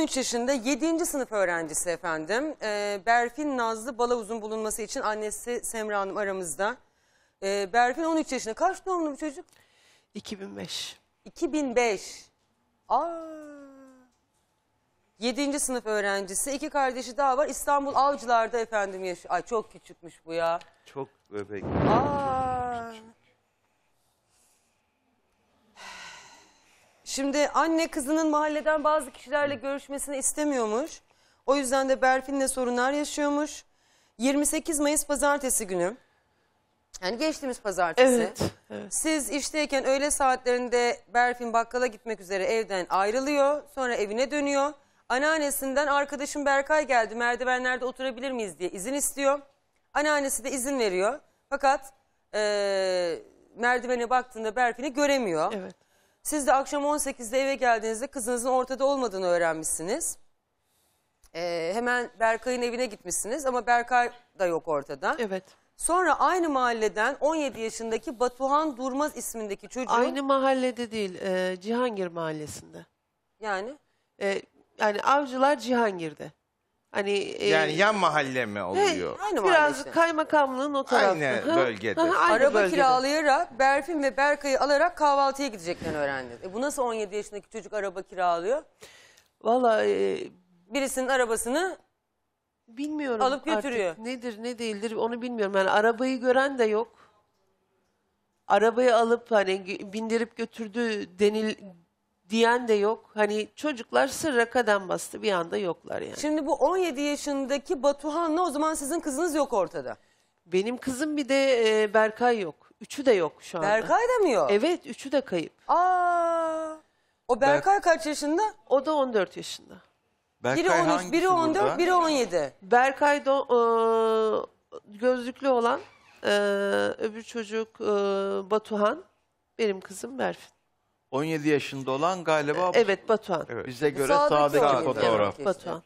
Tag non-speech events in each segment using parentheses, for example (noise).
13 yaşında 7. sınıf öğrencisi efendim. E, Berfin Nazlı Balavuz'un bulunması için annesi Semra Hanım aramızda. E, Berfin 13 yaşında. Kaç doğumlu bu çocuk? 2005. 2005. Aa. 7. sınıf öğrencisi. iki kardeşi daha var. İstanbul Avcılar'da efendim yaşıyor. Ay çok küçükmüş bu ya. Çok bebek. Aa. Şimdi anne kızının mahalleden bazı kişilerle görüşmesini istemiyormuş. O yüzden de Berfin'le sorunlar yaşıyormuş. 28 Mayıs pazartesi günü. Yani geçtiğimiz pazartesi. Evet, evet. Siz işteyken öğle saatlerinde Berfin bakkala gitmek üzere evden ayrılıyor. Sonra evine dönüyor. Anneannesinden arkadaşım Berkay geldi merdivenlerde oturabilir miyiz diye izin istiyor. Anneannesi de izin veriyor. Fakat e, merdivene baktığında Berfin'i göremiyor. Evet. Siz de akşam 18'de eve geldiğinizde kızınızın ortada olmadığını öğrenmişsiniz. Ee, hemen Berkay'ın evine gitmişsiniz ama Berkay da yok ortada. Evet. Sonra aynı mahalleden 17 yaşındaki Batuhan Durmaz ismindeki çocuğun... Aynı mahallede değil, e, Cihangir mahallesinde. Yani? E, yani avcılar Cihangir'de. Hani e, Yani yan mahalle mi oluyor? Aynı biraz mahallesi. kaymakamlığın o tarafı. Aynı Hı, bölgede. hı, aynı Araba bölgede. kiralayarak Berfin ve Berkay'ı alarak kahvaltıya gideceklerini öğrendi. E bu nasıl 17 yaşındaki çocuk araba kiralıyor? Valla e, Birisinin arabasını bilmiyorum. Alıp götürüyor. Artık nedir ne değildir onu bilmiyorum. Yani arabayı gören de yok. Arabayı alıp hani bindirip götürdü denil diyen de yok. Hani çocuklar sırra kadem bastı bir anda yoklar yani. Şimdi bu 17 yaşındaki Batuhan'la o zaman sizin kızınız yok ortada. Benim kızım bir de e, Berkay yok. Üçü de yok şu anda. Berkay da mı yok? Evet üçü de kayıp. Aa, o Berkay kaç yaşında? O da 14 yaşında. Berkay Biri 13, biri 14, burada? biri 17. Berkay da e, gözlüklü olan e, öbür çocuk e, Batuhan. Benim kızım Berfin. 17 yaşında olan galiba e, Evet Batuhan. bize göre Sağdaki sağdaki olan. fotoğraf. Evet, Batuhan.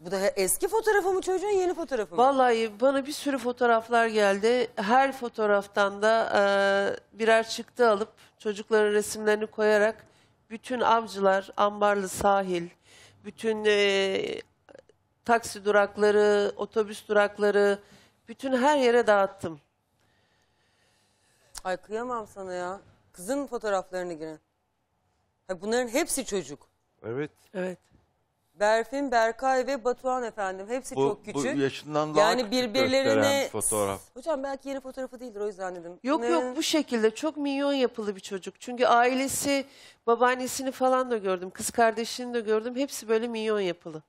Bu da eski fotoğrafı mı çocuğun yeni fotoğrafı mı? Vallahi bana bir sürü fotoğraflar geldi. Her fotoğraftan da e, birer çıktı alıp çocukların resimlerini koyarak bütün avcılar, ambarlı sahil, bütün e, taksi durakları, otobüs durakları, bütün her yere dağıttım. Ay kıyamam sana ya. Kızın fotoğraflarını girin. bunların hepsi çocuk. Evet. Evet. Berfin, Berkay ve Batuhan efendim. Hepsi Bu, çok bu yaşından daha yani küçük birbirlerine gösteren fotoğraf. Hocam belki yeni fotoğrafı değildir o yüzden dedim. Yok Ne? yok bu şekilde çok minyon yapılı bir çocuk. Çünkü ailesi, babaannesini falan da gördüm. Kız kardeşini de gördüm. Hepsi böyle minyon yapılı.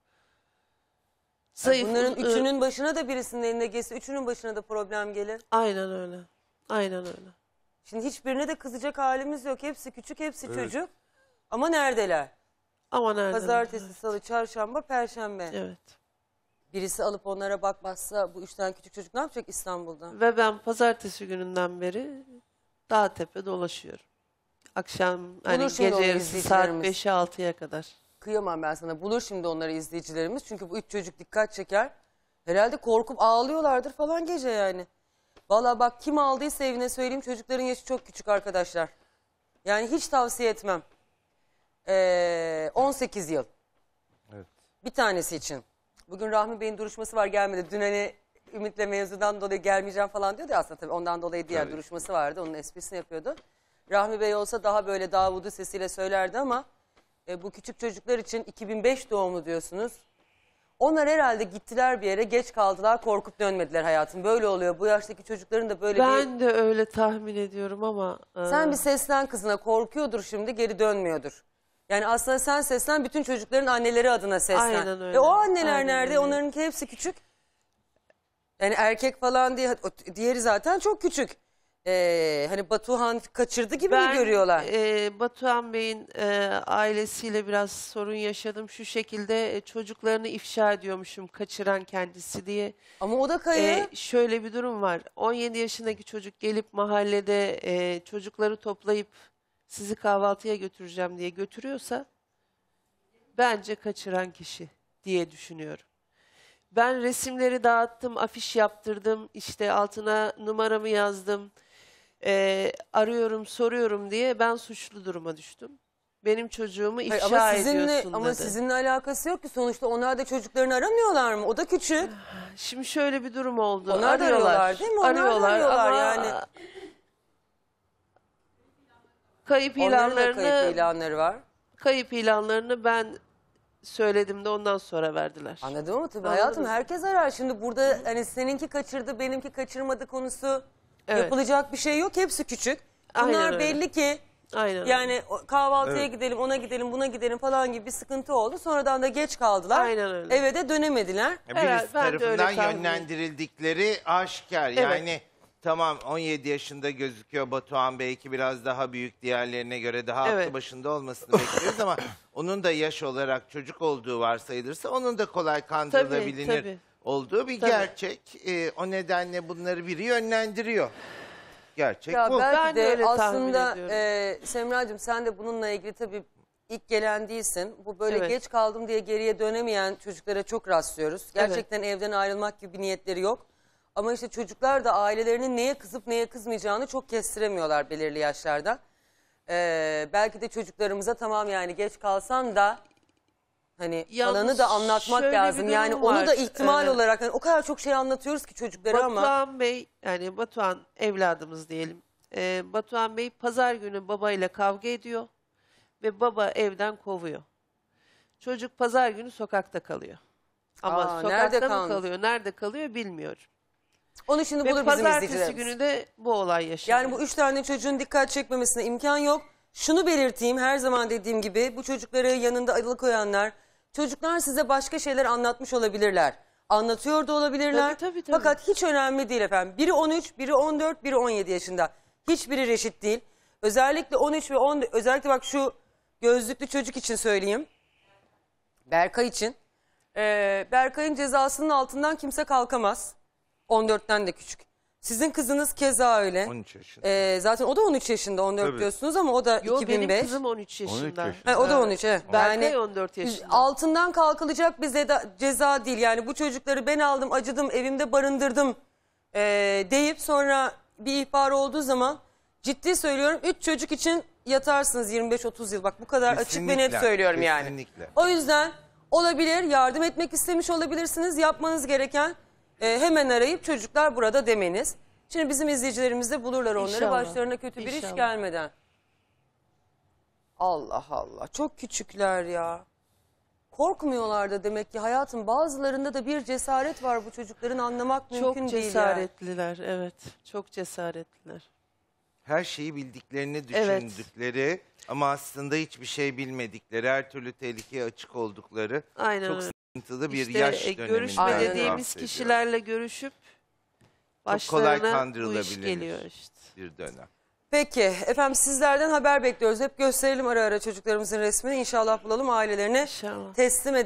Zayıf. Bunların üçünün başına da birisinin eline geçse üçünün başına da problem gelir. Aynen öyle. Aynen öyle. Şimdi hiçbirine de kızacak halimiz yok. Hepsi küçük, hepsi Evet. çocuk. Ama neredeler? Ama nereden? Pazartesi, salı, çarşamba, perşembe. Evet. Birisi alıp onlara bakmazsa bu üç tane küçük çocuk ne yapacak İstanbul'da? Ve ben pazartesi gününden beri dağ tepe dolaşıyorum. Akşam hani şimdi gece yarısı saat izleyicilerimiz. 5'e 6'ya kadar. Kıyamam ben sana. Bulur şimdi onları izleyicilerimiz. Çünkü bu üç çocuk dikkat çeker. Herhalde korkup ağlıyorlardır falan gece yani. Valla bak kim aldıysa evine söyleyeyim çocukların yaşı çok küçük arkadaşlar. Yani hiç tavsiye etmem. Ee, 18 yıl. Evet. Bir tanesi için. Bugün Rahmi Bey'in duruşması var gelmedi. Dün hani Ümit'le mevzudan dolayı gelmeyeceğim falan diyordu ya aslında tabii ondan dolayı diğer tabii. duruşması vardı. Onun esprisini yapıyordu. Rahmi Bey olsa daha böyle Davud'u sesiyle söylerdi ama e, bu küçük çocuklar için 2005 doğumlu diyorsunuz. Onlar herhalde gittiler bir yere geç kaldılar korkup dönmediler hayatım. Böyle oluyor bu yaştaki çocukların da böyle bir... Ben de öyle tahmin ediyorum ama... E, sen bir seslen kızına korkuyordur şimdi geri dönmüyordur. Yani aslında sen seslen bütün çocukların anneleri adına seslen. Aynen öyle. E o anneler Aynen nerede? öyle. Onlarınki hepsi küçük. Yani erkek falan diye diğeri zaten çok küçük e, hani Batuhan kaçırdı gibi mi görüyorlar? e, Batuhan Bey'in e, ailesiyle biraz sorun yaşadım. Şu şekilde e, çocuklarını ifşa ediyormuşum kaçıran kendisi diye. Ama o da kayı. E, şöyle bir durum var. 17 yaşındaki çocuk gelip mahallede e, çocukları toplayıp sizi kahvaltıya götüreceğim diye götürüyorsa bence kaçıran kişi diye düşünüyorum. Ben resimleri dağıttım, afiş yaptırdım, işte altına numaramı yazdım e, arıyorum, soruyorum diye ben suçlu duruma düştüm. Benim çocuğumu ifşa Hayır, ama sizinle, ediyorsun Ama sizinle alakası yok ki sonuçta onlar da çocuklarını aramıyorlar mı? O da küçük. Şimdi şöyle bir durum oldu. Onlar da arıyorlar değil mi? Onlar arıyorlar, da arıyorlar ama... yani. Kayıp ilanlarını, kayıp ilanları var. Kayıp ilanlarını ben söyledim de ondan sonra verdiler. Anladın mı? Tabii Anladın hayatım mı? herkes arar. Şimdi burada hani seninki kaçırdı benimki kaçırmadı konusu Evet. Yapılacak bir şey yok. Hepsi küçük. Bunlar Aynen belli ki Aynen. Yani kahvaltıya Evet. gidelim, ona gidelim, buna gidelim falan gibi bir sıkıntı oldu. Sonradan da geç kaldılar. Aynen öyle. Eve de dönemediler. Ya e, Birisi Evet, tarafından yönlendirildikleri aşikar. Yani tamam 17 yaşında gözüküyor Batuhan belki biraz daha büyük diğerlerine göre daha aklı başında olmasını bekliyoruz ama (laughs) onun da yaş olarak çocuk olduğu varsayılırsa onun da kolay kandırılabilir. tabii olduğu bir Tabii. gerçek. E, o nedenle bunları biri yönlendiriyor. Gerçek Ya bu. belki Ben de öyle aslında tahmin e, Semra'cığım sen de bununla ilgili tabii ilk gelen değilsin. Bu böyle Evet. geç kaldım diye geriye dönemeyen çocuklara çok rastlıyoruz. Gerçekten evden ayrılmak gibi bir niyetleri yok. Ama işte çocuklar da ailelerinin neye kızıp neye kızmayacağını çok kestiremiyorlar belirli yaşlarda. E, belki de çocuklarımıza tamam yani geç kalsan da Hani Ya alanı da anlatmak lazım. Yani durum onu da ihtimal Ee, olarak hani o kadar çok şey anlatıyoruz ki çocuklara ama Batuhan Bey yani Batuhan evladımız diyelim. Ee, Batuhan Bey pazar günü babayla kavga ediyor ve baba evden kovuyor. Çocuk pazar günü sokakta kalıyor. Ama Aa, sokakta nerede mı kalıyor, nerede kalıyor bilmiyorum. onu şimdi Ve bulur bizim pazartesi günü de bu olay yaşanıyor. Yani bu üç tane çocuğun dikkat çekmemesine imkan yok şunu belirteyim her zaman dediğim gibi bu çocukları yanında koyanlar, çocuklar size başka şeyler anlatmış olabilirler. Anlatıyor da olabilirler. Tabii, tabii, tabii. Fakat hiç önemli değil efendim. Biri 13, biri 14, biri 17 yaşında. Hiçbiri reşit değil. Özellikle 13 ve 10 özellikle bak şu gözlüklü çocuk için söyleyeyim. Berkay için. Ee, Berkay'ın cezasının altından kimse kalkamaz. 14'ten de küçük. Sizin kızınız keza öyle. 13 yaşında. Ee, zaten o da 13 yaşında 14 Tabii. diyorsunuz ama o da Yo, 2005. benim kızım 13 yaşında. 13 yaşında. Ha, o da 13. Evet. Berkay Yani 14 yaşında. altından kalkılacak bir zeda- ceza değil. Yani bu çocukları ben aldım, acıdım, evimde barındırdım ee, deyip sonra bir ihbar olduğu zaman ciddi söylüyorum 3 çocuk için yatarsınız 25-30 yıl. Bak bu kadar açık ve net Kesinlikle, söylüyorum yani. O yüzden olabilir yardım etmek istemiş olabilirsiniz. Yapmanız gereken e, hemen arayıp çocuklar burada demeniz. Şimdi bizim izleyicilerimiz de bulurlar onları İnşallah. başlarına kötü bir iş gelmeden. Allah Allah çok küçükler ya. Korkmuyorlar da demek ki hayatım bazılarında da bir cesaret var bu çocukların anlamak mümkün Çok değil. Çok cesaretliler evet. Çok cesaretliler. Her şeyi bildiklerini Evet. düşündükleri ama aslında hiçbir şey bilmedikleri, her türlü tehlikeye açık oldukları Aynen çok öyle sıkıntılı bir İşte yaş e, görüşme dediğimiz kişilerle görüşüp Çok kolay başlarına bu iş geliyor işte. bir dönem. Peki efendim sizlerden haber bekliyoruz. Hep gösterelim ara ara çocuklarımızın resmini. İnşallah bulalım ailelerine İnşallah. teslim edelim.